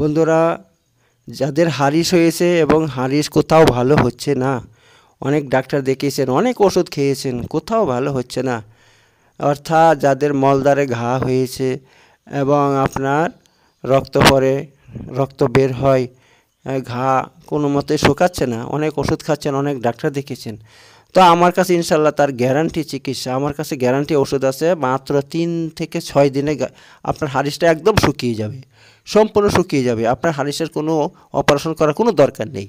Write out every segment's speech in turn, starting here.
বন্ধুরা যাদের হারিস হয়েছে এবং হারিস কোথাও ভালো হচ্ছে না অনেক ডাক্তার দেখিয়েছেন অনেক ওষুধ খেয়েছেন কোথাও ভালো হচ্ছে না অর্থাৎ যাদের মলদারে ঘা হয়েছে এবং আপনার রক্ত পরে রক্ত বের হয় ঘা কোনো মতে শুকাচ্ছে না অনেক ওষুধ খাচ্ছেন অনেক ডাক্তার দেখিয়েছেন তো আমার কাছে ইনশাল্লাহ তার গ্যারান্টি চিকিৎসা আমার কাছে গ্যারান্টি ওষুধ আছে মাত্র তিন থেকে ছয় দিনে আপনার হারিসটা একদম শুকিয়ে যাবে সম্পূর্ণ শুকিয়ে যাবে আপনার হারিসের কোনো অপারেশন করার কোনো দরকার নেই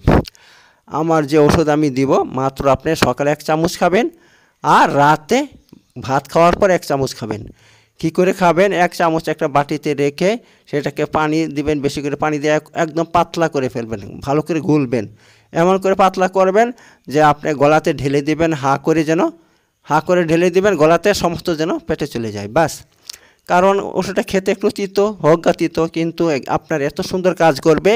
আমার যে ওষুধ আমি দিব মাত্র আপনি সকালে এক চামচ খাবেন আর রাতে ভাত খাওয়ার পর এক চামচ খাবেন কি করে খাবেন এক চামচ একটা বাটিতে রেখে সেটাকে পানি দিবেন বেশি করে পানি দিয়ে একদম পাতলা করে ফেলবেন ভালো করে গুলবেন এমন করে পাতলা করবেন যে আপনি গলাতে ঢেলে দিবেন হা করে যেন হা করে ঢেলে দিবেন গলাতে সমস্ত যেন পেটে চলে যায় বাস কারণ ওষুধটা খেতে একটু তিতো হোক গা কিন্তু আপনার এত সুন্দর কাজ করবে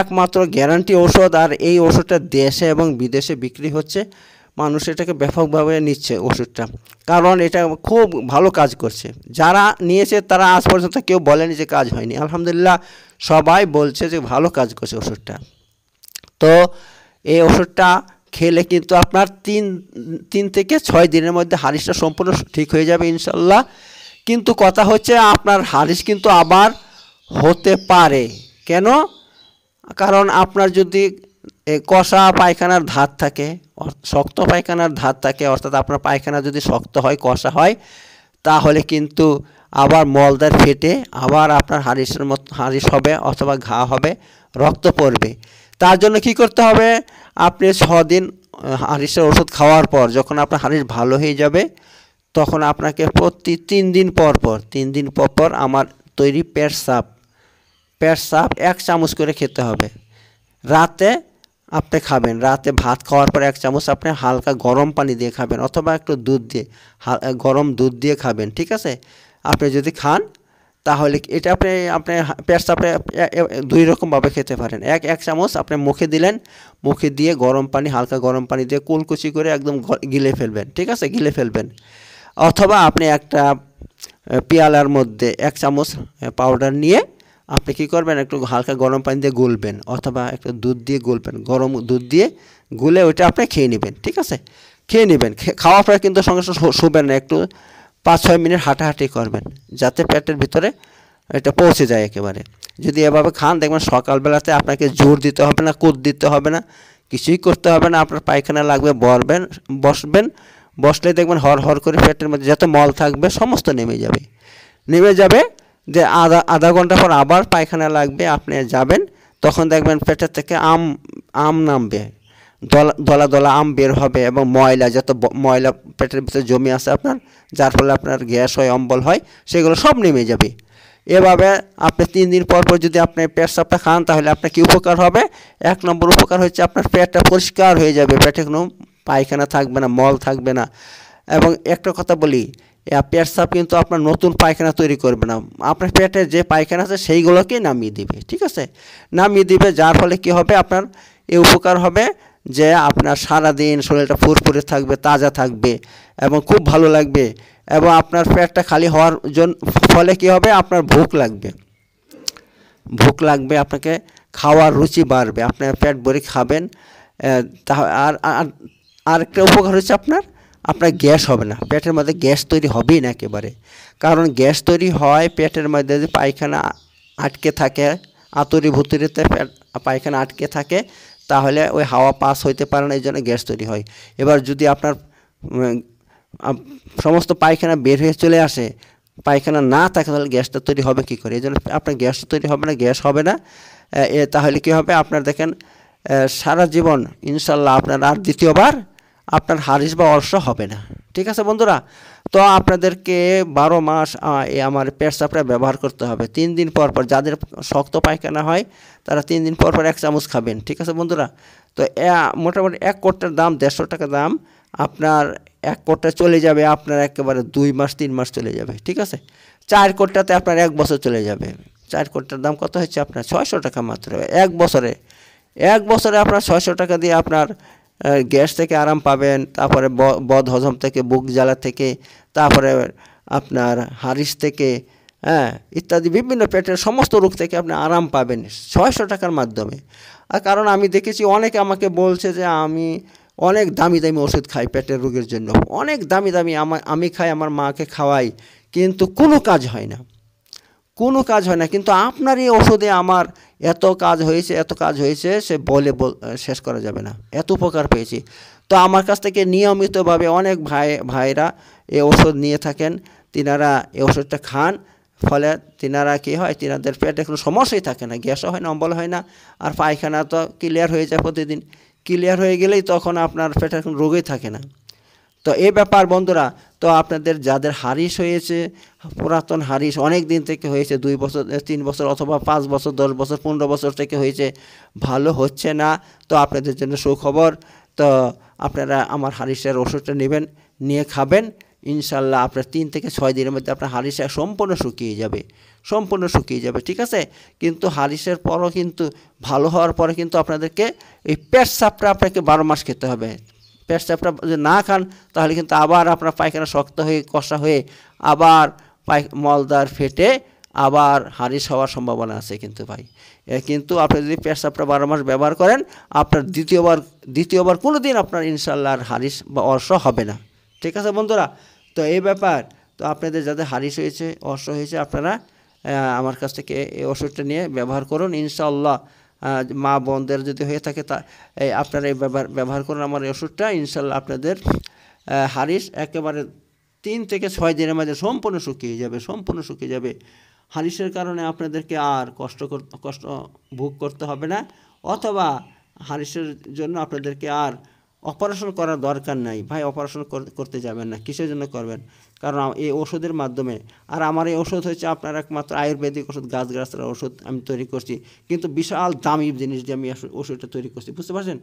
একমাত্র গ্যারান্টি ওষুধ আর এই ওষুধটা দেশে এবং বিদেশে বিক্রি হচ্ছে মানুষ এটাকে ব্যাপকভাবে নিচ্ছে ওষুধটা কারণ এটা খুব ভালো কাজ করছে যারা নিয়েছে তারা আজ পর্যন্ত কেউ বলেনি যে কাজ হয়নি আলহামদুলিল্লাহ সবাই বলছে যে ভালো কাজ করছে ওষুধটা তো এই ওষুধটা খেলে কিন্তু আপনার তিন তিন থেকে ছয় দিনের মধ্যে হারিসটা সম্পূর্ণ ঠিক হয়ে যাবে ইনশাল্লাহ কিন্তু কথা হচ্ছে আপনার হারিস কিন্তু আবার হতে পারে কেন কারণ আপনার যদি কষা পায়খানার ধাত থাকে শক্ত পায়খানার ধাত থাকে অর্থাৎ আপনার পায়খানা যদি শক্ত হয় কষা হয় তাহলে কিন্তু আবার মলদার ফেটে আবার আপনার হারিসের মত হারিস হবে অথবা ঘা হবে রক্ত পড়বে তার জন্য কি করতে হবে আপনি ছদিন হারিসের ওষুধ খাওয়ার পর যখন আপনার হারিস ভালো হয়ে যাবে তখন আপনাকে প্রতি তিন দিন পর পর তিন দিন পর পর আমার তৈরি পেট সাপ পেট সাপ এক চামচ করে খেতে হবে রাতে আপনি খাবেন রাতে ভাত খাওয়ার পর এক চামচ আপনি হালকা গরম পানি দিয়ে খাবেন অথবা একটু দুধ দিয়ে গরম দুধ দিয়ে খাবেন ঠিক আছে আপনি যদি খান তাহলে এটা আপনি আপনি পেট সাপে দুই রকমভাবে খেতে পারেন এক এক চামচ আপনি মুখে দিলেন মুখে দিয়ে গরম পানি হালকা গরম পানি দিয়ে কুলকুচি করে একদম গিলে ফেলবেন ঠিক আছে গিলে ফেলবেন অথবা আপনি একটা পেয়ালার মধ্যে এক চামচ পাউডার নিয়ে আপনি কি করবেন একটু হালকা গরম পানি দিয়ে গুলবেন অথবা একটু দুধ দিয়ে গুলবেন গরম দুধ দিয়ে গুলে ওইটা আপনি খেয়ে নেবেন ঠিক আছে খেয়ে নেবেন খাওয়ার পরে কিন্তু সঙ্গে সঙ্গে শুবেন না একটু পাঁচ ছয় মিনিট হাঁটাহাঁটি করবেন যাতে পেটের ভিতরে এটা পৌঁছে যায় একেবারে যদি এভাবে খান দেখবেন সকালবেলাতে আপনাকে জোর দিতে হবে না কুদ দিতে হবে না কিছুই করতে হবে না আপনার পায়খানা লাগবে বরবেন বসবেন বসলে দেখবেন হর হর করে পেটের মধ্যে যত মল থাকবে সমস্ত নেমে যাবে নেমে যাবে যে আধা আধা ঘন্টা পর আবার পায়খানা লাগবে আপনি যাবেন তখন দেখবেন পেটের থেকে আম আম নামবে দলা দলা দলা আম বের হবে এবং ময়লা যত ময়লা পেটের ভিতরে জমি আছে আপনার যার ফলে আপনার গ্যাস হয় অম্বল হয় সেগুলো সব নেমে যাবে এভাবে আপনি তিন দিন পর পর যদি আপনি পেটসাপটা খান তাহলে আপনার কি উপকার হবে এক নম্বর উপকার হচ্ছে আপনার পেটটা পরিষ্কার হয়ে যাবে পেটে কোনো পায়খানা থাকবে না মল থাকবে না এবং একটা কথা বলি পেট সাপ কিন্তু আপনার নতুন পায়খানা তৈরি করবে না আপনার পেটে যে পায়খানা আছে সেইগুলোকে নামিয়ে দিবে ঠিক আছে নামিয়ে দিবে যার ফলে কি হবে আপনার এ উপকার হবে যে আপনার সারাদিন শরীরটা ফুরফুরে থাকবে তাজা থাকবে এবং খুব ভালো লাগবে এবং আপনার পেটটা খালি হওয়ার জন্য ফলে কি হবে আপনার ভুক লাগবে ভোক লাগবে আপনাকে খাওয়ার রুচি বাড়বে আপনার পেট ভরে খাবেন আর আর একটা উপকার হচ্ছে আপনার আপনার গ্যাস হবে না পেটের মধ্যে গ্যাস তৈরি হবেই না একেবারে কারণ গ্যাস তৈরি হয় পেটের মধ্যে যদি পায়খানা আটকে থাকে আতরি ভুতুরিতে পায়খানা আটকে থাকে তাহলে ওই হাওয়া পাস হইতে পারে না এই জন্য গ্যাস তৈরি হয় এবার যদি আপনার সমস্ত পায়খানা বের হয়ে চলে আসে পায়খানা না থাকে তাহলে গ্যাসটা তৈরি হবে কি করে এই জন্য আপনার গ্যাস তৈরি হবে না গ্যাস হবে না তাহলে কি হবে আপনার দেখেন সারা জীবন ইনশাল্লাহ আপনার আর দ্বিতীয়বার আপনার হারিস বা অর্স হবে না ঠিক আছে বন্ধুরা তো আপনাদেরকে বারো মাস আমার পেট ব্যবহার করতে হবে তিন দিন পর পর যাদের শক্ত পায়খানা হয় তারা তিন দিন পর পর এক চামচ খাবেন ঠিক আছে বন্ধুরা তো মোটামুটি এক কোটটার দাম দেড়শো টাকা দাম আপনার এক কোটটা চলে যাবে আপনার একেবারে দুই মাস তিন মাস চলে যাবে ঠিক আছে চার কোটটাতে আপনার এক বছর চলে যাবে চার কোটটার দাম কত হচ্ছে আপনার ছয়শো টাকা মাত্র এক বছরে এক বছরে আপনার ছয়শো টাকা দিয়ে আপনার গ্যাস থেকে আরাম পাবেন তারপরে বদ হজম থেকে বুক জ্বালা থেকে তারপরে আপনার হারিস থেকে হ্যাঁ ইত্যাদি বিভিন্ন পেটের সমস্ত রোগ থেকে আপনি আরাম পাবেন ছয়শো টাকার মাধ্যমে আর কারণ আমি দেখেছি অনেকে আমাকে বলছে যে আমি অনেক দামি দামি ওষুধ খাই পেটের রোগের জন্য অনেক দামি দামি আমি খাই আমার মাকে খাওয়াই কিন্তু কোনো কাজ হয় না কোনো কাজ হয় না কিন্তু আপনার এই ওষুধে আমার এত কাজ হয়েছে এত কাজ হয়েছে সে বলে শেষ করা যাবে না এত উপকার পেয়েছি তো আমার কাছ থেকে নিয়মিতভাবে অনেক ভাই ভাইরা এই ওষুধ নিয়ে থাকেন তিনারা এই ওষুধটা খান ফলে তিনারা কী হয় তিনাদের পেটে কোনো সমস্যাই থাকে না গ্যাসও হয় না অম্বল হয় না আর পায়খানা তো ক্লিয়ার হয়ে যায় প্রতিদিন ক্লিয়ার হয়ে গেলেই তখন আপনার পেটের কোনো রোগই থাকে না তো এ ব্যাপার বন্ধুরা তো আপনাদের যাদের হারিস হয়েছে পুরাতন হারিস অনেক দিন থেকে হয়েছে দুই বছর তিন বছর অথবা পাঁচ বছর দশ বছর পনেরো বছর থেকে হয়েছে ভালো হচ্ছে না তো আপনাদের জন্য সুখবর তো আপনারা আমার হারিসের ওষুধটা নেবেন নিয়ে খাবেন ইনশাল্লাহ আপনার তিন থেকে ছয় দিনের মধ্যে আপনার হারিসা সম্পূর্ণ শুকিয়ে যাবে সম্পূর্ণ শুকিয়ে যাবে ঠিক আছে কিন্তু হারিসের পরও কিন্তু ভালো হওয়ার পরে কিন্তু আপনাদেরকে এই পেট সাপটা আপনাকে বারো মাস খেতে হবে পেট চাপটা যদি না খান তাহলে কিন্তু আবার আপনার পায়খানা শক্ত হয়ে কষা হয়ে আবার পায় মলদার ফেটে আবার হারিস হওয়ার সম্ভাবনা আছে কিন্তু ভাই কিন্তু আপনি যদি পেশাবটা বারো মাস ব্যবহার করেন আপনার দ্বিতীয়বার দ্বিতীয়বার কোনো দিন আপনার ইনশাল্লাহ আর হারিস বা অর্শ হবে না ঠিক আছে বন্ধুরা তো এই ব্যাপার তো আপনাদের যাদের হারিস হয়েছে অর্শ হয়েছে আপনারা আমার কাছ থেকে এই ওষুধটা নিয়ে ব্যবহার করুন ইনশাল্লাহ মা বোনদের যদি হয়ে থাকে তা এই আপনারা এই ব্যবহার ব্যবহার করুন আমার এই ওষুধটা ইনশাল্লাহ আপনাদের হারিস একেবারে তিন থেকে ছয় দিনের মাঝে সম্পূর্ণ শুকিয়ে যাবে সম্পূর্ণ শুকিয়ে যাবে হারিসের কারণে আপনাদেরকে আর কষ্ট কষ্ট ভোগ করতে হবে না অথবা হারিসের জন্য আপনাদেরকে আর অপারেশন করার দরকার নাই ভাই অপারেশন করতে যাবেন না কিসের জন্য করবেন কারণ এই ওষুধের মাধ্যমে আর আমার এই ওষুধ হচ্ছে আপনার একমাত্র আয়ুর্বেদিক ওষুধ গাছগাছরা ওষুধ আমি তৈরি করছি কিন্তু বিশাল দামি জিনিস দিয়ে আমি ওষুধটা তৈরি করছি বুঝতে পারছেন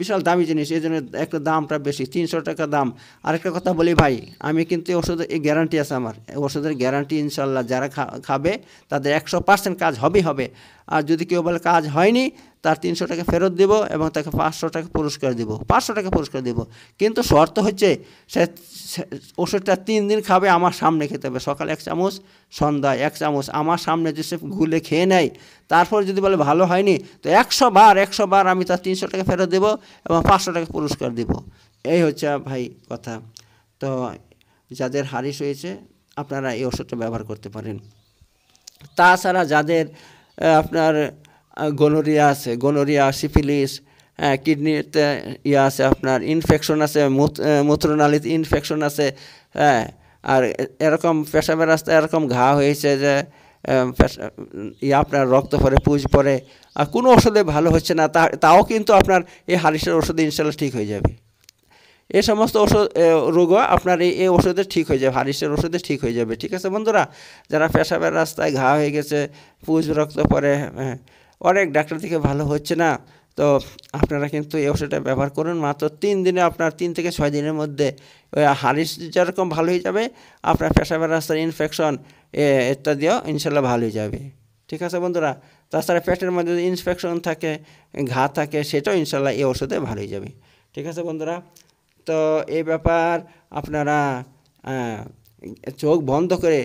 বিশাল দামি জিনিস এই জন্য একটা দামটা বেশি তিনশো টাকা দাম আরেকটা কথা বলি ভাই আমি কিন্তু ওষুধের এই গ্যারান্টি আছে আমার ওষুধের গ্যারান্টি ইনশাল্লাহ যারা খাবে তাদের একশো পার্সেন্ট কাজ হবেই হবে আর যদি কেউ বলে কাজ হয়নি তার তিনশো টাকা ফেরত দিব এবং তাকে পাঁচশো টাকা পুরস্কার দিব পাঁচশো টাকা পুরস্কার দিব কিন্তু শর্ত হচ্ছে সে ওষুধটা তিন দিন খাবে আমার সামনে খেতে হবে সকালে এক চামচ সন্ধ্যায় এক চামচ আমার সামনে যে সে গুলে খেয়ে নেয় তারপর যদি বলে ভালো হয়নি তো একশো বার একশো বার আমি তার তিনশো টাকা ফেরত দেব এবং পাঁচশো টাকা পুরস্কার দিব এই হচ্ছে ভাই কথা তো যাদের হারিস হয়েছে আপনারা এই ওষুধটা ব্যবহার করতে পারেন তাছাড়া যাদের আপনার গনোরিয়া আছে গনোরিয়া সিফিলিস হ্যাঁ কিডনিতে ইয়ে আছে আপনার ইনফেকশন আছে মূত্রনালীতে ইনফেকশন আছে হ্যাঁ আর এরকম পেশাবের রাস্তায় এরকম ঘা হয়েছে যে ইয়ে আপনার রক্ত পরে পুজ পরে আর কোনো ওষুধে ভালো হচ্ছে না তাও কিন্তু আপনার এই হারিসের ওষুধে ইনশাল্লাহ ঠিক হয়ে যাবে এই সমস্ত ওষুধ রোগও আপনার এই এই ওষুধে ঠিক হয়ে যাবে হারিসের ওষুধে ঠিক হয়ে যাবে ঠিক আছে বন্ধুরা যারা পেশাবের রাস্তায় ঘা হয়ে গেছে পুজ রক্ত পরে হ্যাঁ অনেক ডাক্তার থেকে ভালো হচ্ছে না তো আপনারা কিন্তু এই ওষুধটা ব্যবহার করুন মাত্র তিন দিনে আপনার তিন থেকে ছয় দিনের মধ্যে ওই হারিস যেরকম ভালো হয়ে যাবে আপনার পেশাবের রাস্তার ইনফেকশন ইত্যাদিও ইনশাল্লাহ ভালো হয়ে যাবে ঠিক আছে বন্ধুরা তাছাড়া পেটের মধ্যে যদি ইনফেকশন থাকে ঘা থাকে সেটাও ইনশাল্লাহ এই ওষুধে ভালো হয়ে যাবে ঠিক আছে বন্ধুরা তো এই ব্যাপার আপনারা চোখ বন্ধ করে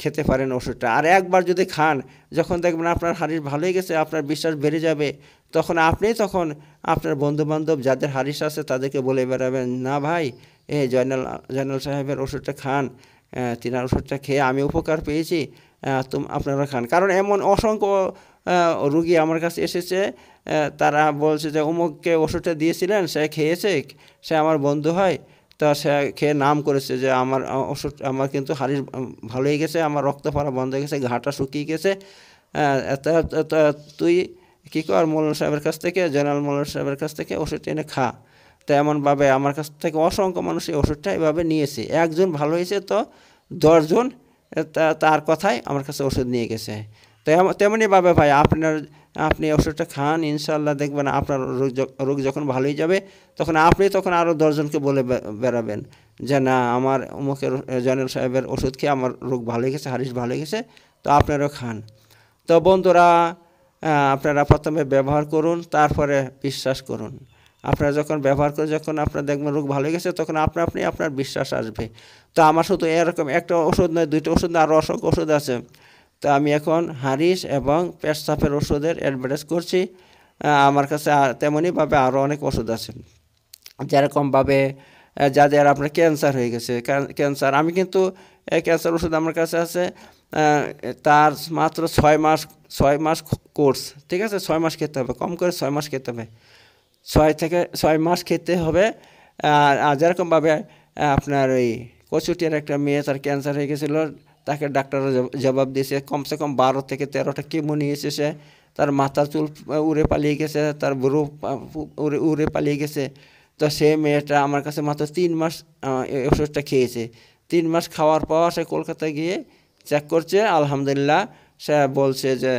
খেতে পারেন ওষুধটা আর একবার যদি খান যখন দেখবেন আপনার হারিস ভালোই গেছে আপনার বিশ্বাস বেড়ে যাবে তখন আপনি তখন আপনার বন্ধুবান্ধব যাদের হারিস আছে তাদেরকে বলে বেড়াবেন না ভাই এ জয়নাল জয়নাল সাহেবের ওষুধটা খান তিনার ওষুধটা খেয়ে আমি উপকার পেয়েছি তুম আপনারা খান কারণ এমন অসংখ্য রুগী আমার কাছে এসেছে তারা বলছে যে অমুককে ওষুধটা দিয়েছিলেন সে খেয়েছে সে আমার বন্ধু হয় তা সে খেয়ে নাম করেছে যে আমার ওষুধ আমার কিন্তু হাড়ির ভালো হয়ে গেছে আমার রক্ত ফারা বন্ধ হয়ে গেছে ঘাটা শুকিয়ে গেছে তুই কী কর মোল সাহেবের কাছ থেকে জেনারেল মৌলানা সাহেবের কাছ থেকে ওষুধ এনে খা তো এমনভাবে আমার কাছ থেকে অসংখ্য মানুষ এই ওষুধটা এভাবে নিয়েছে একজন ভালো হয়েছে তো দশজন তার কথায় আমার কাছে ওষুধ নিয়ে গেছে তো তেমনইভাবে ভাই আপনার আপনি ওষুধটা খান ইনশাল্লাহ দেখবেন আপনার রোগ রোগ যখন ভালোই যাবে তখন আপনি তখন আরও দশজনকে বলে বেড়াবেন যে না আমার অমুকের জয়নাল সাহেবের ওষুধ খেয়ে আমার রোগ ভালো গেছে হারিস ভালো গেছে তো আপনারাও খান তো বন্ধুরা আপনারা প্রথমে ব্যবহার করুন তারপরে বিশ্বাস করুন আপনারা যখন ব্যবহার করে যখন আপনার দেখবেন রোগ ভালো গেছে তখন আপনি আপনি আপনার বিশ্বাস আসবে তো আমার শুধু এরকম একটা ওষুধ নয় দুইটা ওষুধ না আরও অসংখ্য ওষুধ আছে তো আমি এখন হারিস এবং পেটসাপের ওষুধের অ্যাডভার্টাইজ করছি আমার কাছে তেমনইভাবে আরও অনেক ওষুধ আছে যেরকমভাবে যাদের আপনার ক্যান্সার হয়ে গেছে ক্যান্সার আমি কিন্তু ক্যান্সার ওষুধ আমার কাছে আছে তার মাত্র ছয় মাস ছয় মাস কোর্স ঠিক আছে ছয় মাস খেতে হবে কম করে ছয় মাস খেতে হবে ছয় থেকে ছয় মাস খেতে হবে আর যেরকমভাবে আপনার ওই কচুটির একটা মেয়ে তার ক্যান্সার হয়ে গেছিলো তাকে ডাক্তাররা জবাব দিয়েছে কমসে কম বারো থেকে তেরোটা কেমো নিয়েছে সে তার মাথা চুল উড়ে পালিয়ে গেছে তার বুড়ো উড়ে উড়ে পালিয়ে গেছে তো সে মেয়েটা আমার কাছে মাত্র তিন মাস ওষুধটা খেয়েছে তিন মাস খাওয়ার পর সে কলকাতা গিয়ে চেক করছে আলহামদুলিল্লাহ সে বলছে যে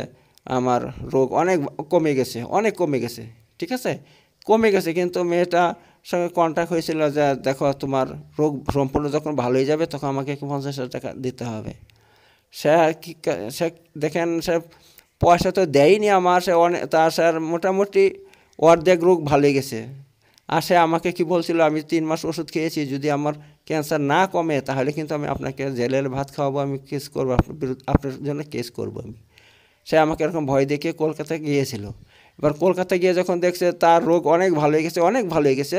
আমার রোগ অনেক কমে গেছে অনেক কমে গেছে ঠিক আছে কমে গেছে কিন্তু মেয়েটা সঙ্গে কন্ট্যাক্ট হয়েছিল যে দেখো তোমার রোগ সম্পূর্ণ যখন ভালো হয়ে যাবে তখন আমাকে পঞ্চাশ হাজার টাকা দিতে হবে সে কি সে দেখেন সে পয়সা তো দেয়নি আমার সে অনেক তার স্যার মোটামুটি অর্ধেক রোগ ভালো গেছে আর সে আমাকে কি বলছিল আমি তিন মাস ওষুধ খেয়েছি যদি আমার ক্যান্সার না কমে তাহলে কিন্তু আমি আপনাকে জেলের ভাত খাওয়াবো আমি কেস করবো আপনার বিরুদ্ধে আপনার জন্য কেস করবো আমি সে আমাকে এরকম ভয় দেখিয়ে কলকাতায় গিয়েছিল এবার কলকাতা গিয়ে যখন দেখছে তার রোগ অনেক ভালো হয়ে গেছে অনেক ভালো হয়ে গেছে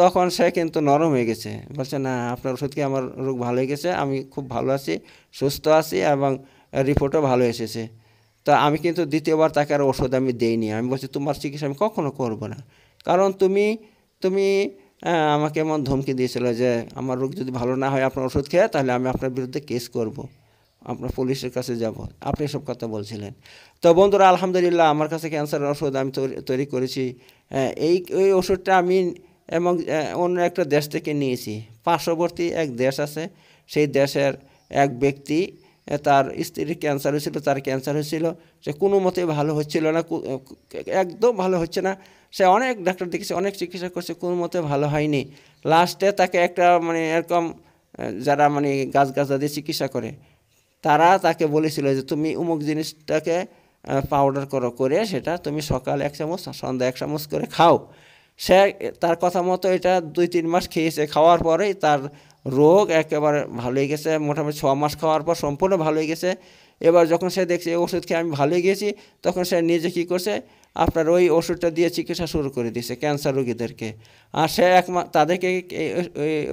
তখন সে কিন্তু নরম হয়ে গেছে বলছে না আপনার ওষুধ কি আমার রোগ ভালো হয়ে গেছে আমি খুব ভালো আছি সুস্থ আছি এবং রিপোর্টও ভালো এসেছে তা আমি কিন্তু দ্বিতীয়বার তাকে আর ওষুধ আমি দেইনি আমি বলছি তোমার চিকিৎসা আমি কখনো করব না কারণ তুমি তুমি আমাকে এমন ধমকি দিয়েছিল যে আমার রোগ যদি ভালো না হয় আপনার ওষুধ খেয়ে তাহলে আমি আপনার বিরুদ্ধে কেস করবো আমরা পুলিশের কাছে যাব আপনি সব কথা বলছিলেন তো বন্ধুরা আলহামদুলিল্লাহ আমার কাছে ক্যান্সারের ওষুধ আমি তৈরি করেছি হ্যাঁ, এই এই ওষুধটা আমি এবং অন্য একটা দেশ থেকে নিয়েছি পার্শ্ববর্তী এক দেশ আছে সেই দেশের এক ব্যক্তি তার স্ত্রীর ক্যান্সার হয়েছিল তার ক্যান্সার হয়েছিল সে কোনো মতে ভালো হচ্ছিল না একদম ভালো হচ্ছে না সে অনেক ডাক্তার দেখেছে অনেক চিকিৎসা করছে কোনো মতে ভালো হয়নি লাস্টে তাকে একটা মানে এরকম যারা মানে গাছ গাছ দিয়ে চিকিৎসা করে তারা তাকে বলেছিল যে তুমি উমুক জিনিসটাকে পাউডার করো করে সেটা তুমি সকালে এক চামচ সন্ধ্যা এক চামচ করে খাও সে তার কথা মতো এটা দুই তিন মাস খেয়েছে খাওয়ার পরেই তার রোগ একেবারে ভালো হয়ে গেছে মোটামুটি ছ মাস খাওয়ার পর সম্পূর্ণ ভালো হয়ে গেছে এবার যখন সে দেখছে এই ওষুধ খেয়ে আমি ভালো হয়ে গেছি তখন সে নিজে কী করছে আপনার ওই ওষুধটা দিয়ে চিকিৎসা শুরু করে দিয়েছে ক্যান্সার রোগীদেরকে আর সে এক তাদেরকে এই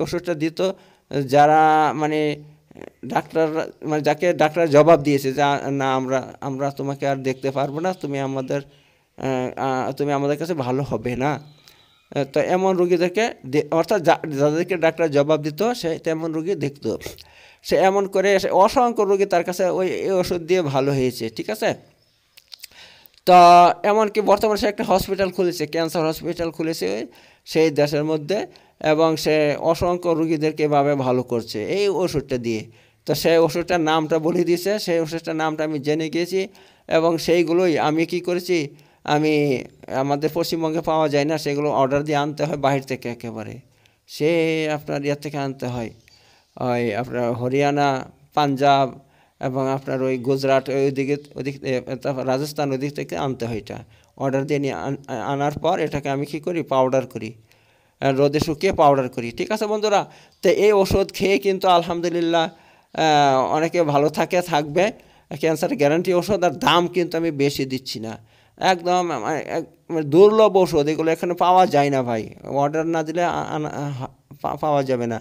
ওষুধটা দিত যারা মানে ডাক্তাররা মানে যাকে ডাক্তার জবাব দিয়েছে যে না আমরা আমরা তোমাকে আর দেখতে পারবো না তুমি আমাদের তুমি আমাদের কাছে ভালো হবে না তো এমন রুগীদেরকে অর্থাৎ যাদেরকে ডাক্তার জবাব দিত সে তেমন রুগী দেখত সে এমন করে সে অসংখ্য রুগী তার কাছে ওই এই ওষুধ দিয়ে ভালো হয়েছে ঠিক আছে তো এমনকি বর্তমানে সে একটা হসপিটাল খুলেছে ক্যান্সার হসপিটাল খুলেছে সেই দেশের মধ্যে এবং সে অসংখ্য রুগীদেরকে এভাবে ভালো করছে এই ওষুধটা দিয়ে তো সেই ওষুধটার নামটা বলে দিয়েছে সেই ওষুধটার নামটা আমি জেনে গিয়েছি এবং সেইগুলোই আমি কি করেছি আমি আমাদের পশ্চিমবঙ্গে পাওয়া যায় না সেগুলো অর্ডার দিয়ে আনতে হয় বাহির থেকে একেবারে সে আপনার ইয়ার থেকে আনতে হয় ওই আপনার হরিয়ানা পাঞ্জাব এবং আপনার ওই গুজরাট ওইদিকে ওদিক তারপর রাজস্থান ওদিক থেকে আনতে হয় এটা অর্ডার দিয়ে নিয়ে আনার পর এটাকে আমি কী করি পাউডার করি রোদে শুকিয়ে পাউডার করি ঠিক আছে বন্ধুরা তো এই ওষুধ খেয়ে কিন্তু আলহামদুলিল্লাহ অনেকে ভালো থাকে থাকবে ক্যান্সার গ্যারান্টি ওষুধ আর দাম কিন্তু আমি বেশি দিচ্ছি না একদম মানে, মানে দুর্লভ ওষুধ এগুলো এখানে পাওয়া যায় না ভাই অর্ডার না দিলে পাওয়া যাবে না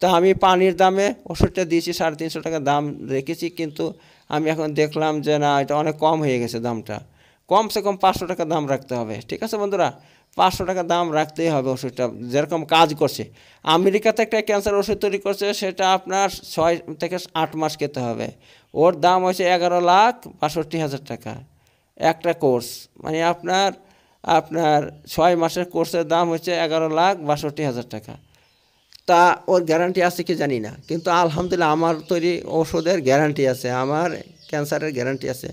তো আমি পানির দামে ওষুধটা দিয়েছি সাড়ে তিনশো টাকা দাম রেখেছি কিন্তু আমি এখন দেখলাম যে না এটা অনেক কম হয়ে গেছে দামটা কমসে কম পাঁচশো টাকা দাম রাখতে হবে ঠিক আছে বন্ধুরা পাঁচশো টাকা দাম রাখতেই হবে ওষুধটা যেরকম কাজ করছে আমেরিকাতে একটা ক্যান্সার ওষুধ তৈরি করছে সেটা আপনার ছয় থেকে আট মাস খেতে হবে ওর দাম হয়েছে এগারো লাখ বাষট্টি হাজার টাকা একটা কোর্স মানে আপনার আপনার ছয় মাসের কোর্সের দাম হচ্ছে এগারো লাখ বাষট্টি হাজার টাকা তা ওর গ্যারান্টি আছে কি জানি না কিন্তু আলহামদুলিল্লাহ আমার তৈরি ওষুধের গ্যারান্টি আছে আমার ক্যান্সারের গ্যারান্টি আছে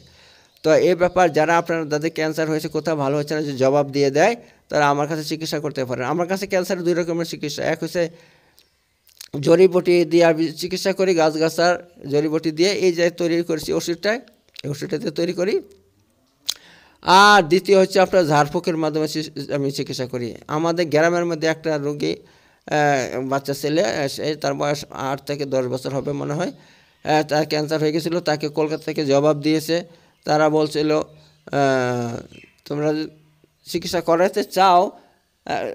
তো এ ব্যাপার যারা আপনার যাদের ক্যান্সার হয়েছে কোথাও ভালো হচ্ছে না যে জবাব দিয়ে দেয় তারা আমার কাছে চিকিৎসা করতে পারে আমার কাছে ক্যান্সারের দুই রকমের চিকিৎসা এক হচ্ছে জড়িবটি দিয়ে আমি চিকিৎসা করি গাছগাছার জড়িবটি দিয়ে এই যে তৈরি করেছি ওষুধটা এই ওষুধটাতে তৈরি করি আর দ্বিতীয় হচ্ছে আপনার ঝাড়ফুঁকের মাধ্যমে আমি চিকিৎসা করি আমাদের গ্রামের মধ্যে একটা রোগী বাচ্চা ছেলে সে তার বয়স আট থেকে দশ বছর হবে মনে হয় তার ক্যান্সার হয়ে গেছিলো তাকে কলকাতা থেকে জবাব দিয়েছে তারা বলছিল তোমরা চিকিৎসা করাতে চাও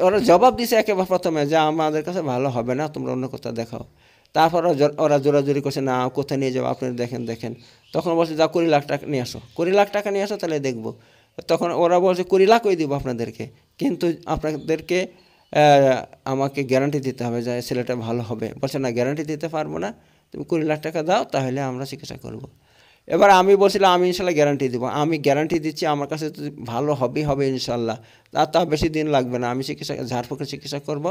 ওরা জবাব দিছে একেবারে প্রথমে যে আমাদের কাছে ভালো হবে না তোমরা অন্য কোথাও দেখাও তারপর ওরা জোরাজোরি করছে না কোথায় নিয়ে যাবো আপনি দেখেন দেখেন তখন বলছে যা কুড়ি লাখ টাকা নিয়ে আসো কুড়ি লাখ টাকা নিয়ে আসো তাহলে দেখবো তখন ওরা বলছে কুড়ি লাখই দিব আপনাদেরকে কিন্তু আপনাদেরকে আমাকে গ্যারান্টি দিতে হবে যে ছেলেটা ভালো হবে বলছে না গ্যারান্টি দিতে পারবো না তুমি কুড়ি লাখ টাকা দাও তাহলে আমরা চিকিৎসা করবো এবার আমি বলছিলাম আমি ইনশাল্লাহ গ্যারান্টি দেবো আমি গ্যারান্টি দিচ্ছি আমার কাছে ভালো হবেই হবে ইনশাল্লাহ তার তা বেশি দিন লাগবে না আমি চিকিৎসা ঝাড়ফুঁকের চিকিৎসা করব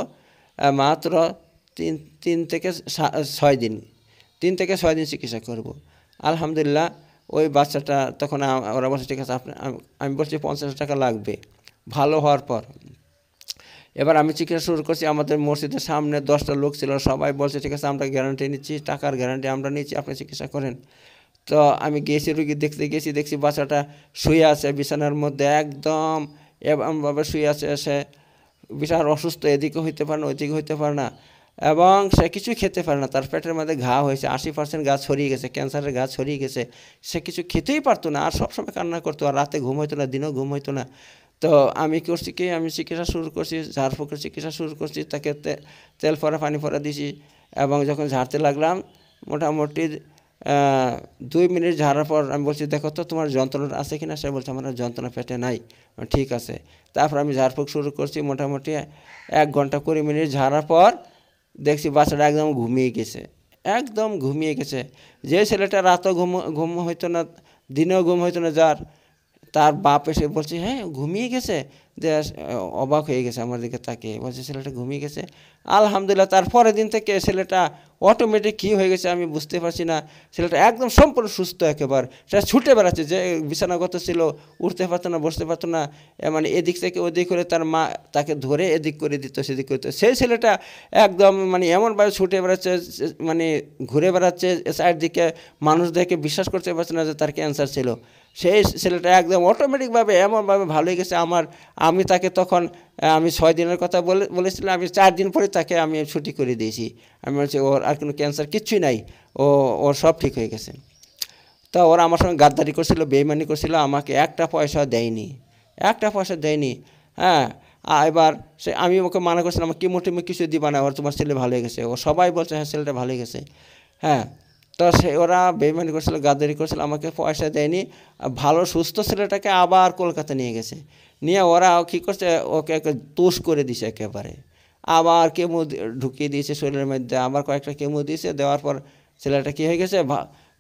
মাত্র তিন তিন থেকে ছয় দিন তিন থেকে ছয় দিন চিকিৎসা করব আলহামদুলিল্লাহ ওই বাচ্চাটা তখন ওরা বলছে ঠিক আছে আপনি আমি বলছি পঞ্চাশ টাকা লাগবে ভালো হওয়ার পর এবার আমি চিকিৎসা শুরু করছি আমাদের মসজিদের সামনে দশটা লোক ছিল সবাই বলছে ঠিক আছে আমরা গ্যারান্টি নিচ্ছি টাকার গ্যারান্টি আমরা নিচ্ছি আপনি চিকিৎসা করেন তো আমি গেছি রুগী দেখতে গেছি দেখছি বাচ্চাটা শুয়ে আছে বিছানার মধ্যে একদম এমনভাবে শুয়ে আছে সে বিশাল অসুস্থ এদিকে হইতে পারে না ওইদিকে হইতে পারে না এবং সে কিছু খেতে পারে না তার পেটের মধ্যে ঘা হয়েছে আশি পার্সেন্ট গাছ ছড়িয়ে গেছে ক্যান্সারের গাছ ছড়িয়ে গেছে সে কিছু খেতেই পারতো না আর সবসময় কান্না করতো আর রাতে ঘুম হইতো না দিনও ঘুম হইতো না তো আমি করছি কি আমি চিকিৎসা শুরু করছি ঝাড় ফুঁকের চিকিৎসা শুরু করছি তাকে তেল ফরা পানি ফরা দিছি এবং যখন ঝাড়তে লাগলাম মোটামুটি দুই মিনিট ঝাড়ার পর আমি বলছি দেখো তো তোমার যন্ত্রণা আছে কি না সে বলছে আমার যন্ত্রণা পেটে নাই ঠিক আছে তারপর আমি ঝাড়ফুঁক শুরু করছি মোটামুটি এক ঘন্টা কুড়ি মিনিট ঝাড়ার পর দেখছি বাচ্চাটা একদম ঘুমিয়ে গেছে একদম ঘুমিয়ে গেছে যে ছেলেটা রাতও ঘুম ঘুম হইতো না দিনেও ঘুম হইতো না যার তার বাপ এসে বলছে হ্যাঁ ঘুমিয়ে গেছে যে অবাক হয়ে গেছে আমার দিকে তাকে বলছে ছেলেটা ঘুমিয়ে গেছে আলহামদুলিল্লাহ তার পরের দিন থেকে ছেলেটা অটোমেটিক কী হয়ে গেছে আমি বুঝতে পারছি না ছেলেটা একদম সম্পূর্ণ সুস্থ একেবারে সেটা ছুটে বেড়াচ্ছে যে বিছানাগত ছিল উঠতে পারতো না বসতে পারতো না মানে এদিক থেকে ওদিক করে তার মা তাকে ধরে এদিক করে দিত সেদিক করে দিত সেই ছেলেটা একদম মানে এমনভাবে ছুটে বেড়াচ্ছে মানে ঘুরে বেড়াচ্ছে সাইড মানুষ দেখে বিশ্বাস করতে পারছে না যে তার ক্যান্সার ছিল সেই ছেলেটা একদম অটোমেটিকভাবে এমনভাবে ভালো হয়ে গেছে আমার আমি তাকে তখন আমি ছয় দিনের কথা বলে বলেছিলাম আমি চার দিন পরে তাকে আমি ছুটি করে দিয়েছি আমি বলছি ওর আর কোনো ক্যান্সার কিচ্ছুই নাই ও ওর সব ঠিক হয়ে গেছে তা ওরা আমার সঙ্গে গাদ্দারি করছিল বেইমানি করছিল আমাকে একটা পয়সা দেয়নি একটা পয়সা দেয়নি হ্যাঁ এবার সে আমি ওকে মানা করছিলাম আমার কিমো কিছু দিবা না ওর তোমার ছেলে ভালো হয়ে গেছে ও সবাই বলছে হ্যাঁ ছেলেটা ভালো হয়ে গেছে হ্যাঁ তো সে ওরা বেমানি করছিল গাদারি করছিল আমাকে পয়সা দেয়নি ভালো সুস্থ ছেলেটাকে আবার কলকাতা নিয়ে গেছে নিয়ে ওরা কী করছে ওকে তুষ করে দিছে একেবারে আবার কেমো ঢুকিয়ে দিয়েছে শরীরের মধ্যে আবার কয়েকটা কেমো দিয়েছে দেওয়ার পর ছেলেটা কী হয়ে গেছে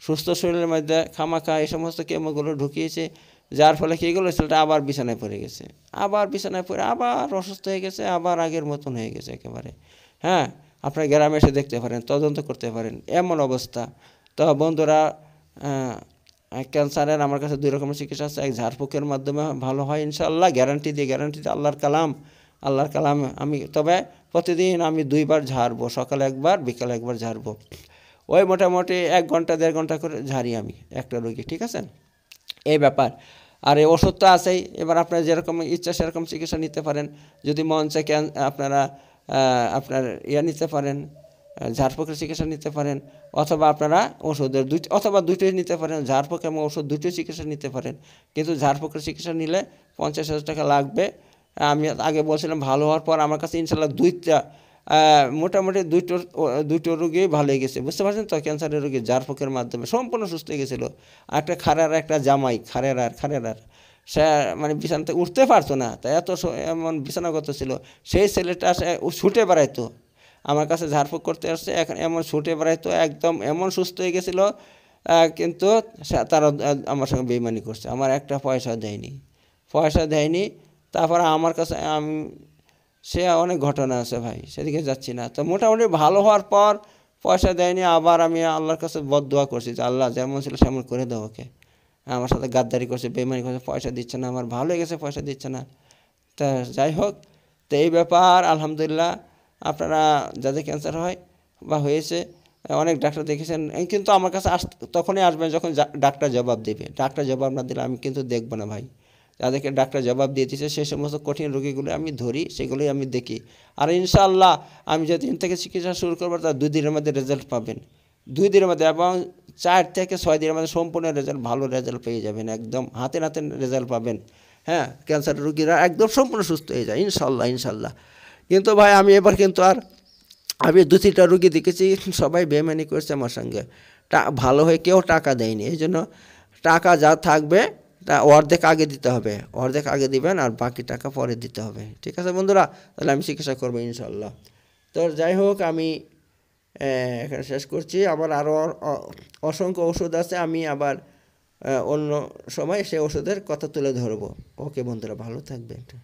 সুস্থ শরীরের মধ্যে খামাখা এই সমস্ত কেমোগুলো ঢুকিয়েছে যার ফলে কী গেলো ছেলেটা আবার বিছানায় পড়ে গেছে আবার বিছানায় পড়ে আবার অসুস্থ হয়ে গেছে আবার আগের মতন হয়ে গেছে একেবারে হ্যাঁ আপনার গ্রামে এসে দেখতে পারেন তদন্ত করতে পারেন এমন অবস্থা তো বন্ধুরা ক্যান্সারের আমার কাছে দুই রকমের চিকিৎসা আছে এক ঝাড়ফুকের মাধ্যমে ভালো হয় ইনশাল্লাহ গ্যারান্টি দিয়ে গ্যারান্টি দিয়ে আল্লাহর কালাম আল্লাহর কালাম আমি তবে প্রতিদিন আমি দুইবার ঝাড়বো সকালে একবার বিকালে একবার ঝাড়বো ওই মোটামুটি এক ঘন্টা দেড় ঘন্টা করে ঝাড়ি আমি একটা রোগী ঠিক আছে এই ব্যাপার আর এই ওষুধ তো আছেই এবার আপনার যেরকম ইচ্ছা সেরকম চিকিৎসা নিতে পারেন যদি মন চায় আপনারা আপনার ইয়া নিতে পারেন ঝাড়ফুঁকের চিকিৎসা নিতে পারেন অথবা আপনারা ওষুধের দুই অথবা দুটোই নিতে পারেন ঝাড়ফুঁক এবং ওষুধ দুটোই চিকিৎসা নিতে পারেন কিন্তু ঝাড়ফুঁকের চিকিৎসা নিলে পঞ্চাশ হাজার টাকা লাগবে আমি আগে বলছিলাম ভালো হওয়ার পর আমার কাছে ইনশাল্লাহ দুইটা মোটামুটি দুটো দুটো রোগী ভালো হয়ে গেছে বুঝতে পারছেন তো ক্যান্সারের রোগী ঝাড়ফুঁকের মাধ্যমে সম্পূর্ণ সুস্থ হয়ে গেছিলো একটা খারার একটা জামাই আর খারের আর সে মানে বিছানাতে উঠতে পারতো না তা এত এমন বিছানাগত ছিল সেই ছেলেটা সে ছুটে বেড়াইতো আমার কাছে ঝাড়ফুঁক করতে আসছে এখন এমন ছুটে বেড়াইতো একদম এমন সুস্থ হয়ে গেছিলো কিন্তু তারা আমার সঙ্গে বেইমানি করছে আমার একটা পয়সা দেয়নি পয়সা দেয়নি তারপরে আমার কাছে আমি সে অনেক ঘটনা আছে ভাই সেদিকে যাচ্ছি না তো মোটামুটি ভালো হওয়ার পর পয়সা দেয়নি আবার আমি আল্লাহর কাছে বদদোয়া করছি যে আল্লাহ যেমন ছিল সেমন করে দেওয়া ওকে আমার সাথে গাদ্দারি করছে বেমানি করছে পয়সা দিচ্ছে না আমার ভালো হয়ে গেছে পয়সা দিচ্ছে না তা যাই হোক তো এই ব্যাপার আলহামদুলিল্লাহ আপনারা যাদের ক্যান্সার হয় বা হয়েছে অনেক ডাক্তার দেখেছেন কিন্তু আমার কাছে আস তখনই আসবেন যখন ডাক্তার জবাব দেবে ডাক্তার জবাব না দিলে আমি কিন্তু দেখবো না ভাই যাদেরকে ডাক্তার জবাব দিয়ে দিয়েছে সেই সমস্ত কঠিন রোগীগুলো আমি ধরি সেগুলোই আমি দেখি আর ইনশাআল্লাহ আমি যেদিন থেকে চিকিৎসা শুরু করবো তার দুই দিনের মধ্যে রেজাল্ট পাবেন দুই দিনের মধ্যে এবং চার থেকে ছয় দিনের মধ্যে সম্পূর্ণ রেজাল্ট ভালো রেজাল্ট পেয়ে যাবেন একদম হাতে নাতে রেজাল্ট পাবেন হ্যাঁ ক্যান্সার রুগীরা একদম সম্পূর্ণ সুস্থ হয়ে যায় ইনশাল্লাহ ইনশাল্লাহ কিন্তু ভাই আমি এবার কিন্তু আর আমি দু তিনটা রুগী দেখেছি সবাই বেমানি করেছে আমার সঙ্গে টা ভালো হয়ে কেউ টাকা দেয়নি এই জন্য টাকা যা থাকবে তা অর্ধেক আগে দিতে হবে অর্ধেক আগে দিবেন আর বাকি টাকা পরে দিতে হবে ঠিক আছে বন্ধুরা তাহলে আমি চিকিৎসা করবো ইনশাল্লাহ তো যাই হোক আমি এখানে শেষ করছি আমার আরও অসংখ্য ওষুধ আছে আমি আবার অন্য সময় সে ওষুধের কথা তুলে ধরবো ওকে বন্ধুরা ভালো থাকবেন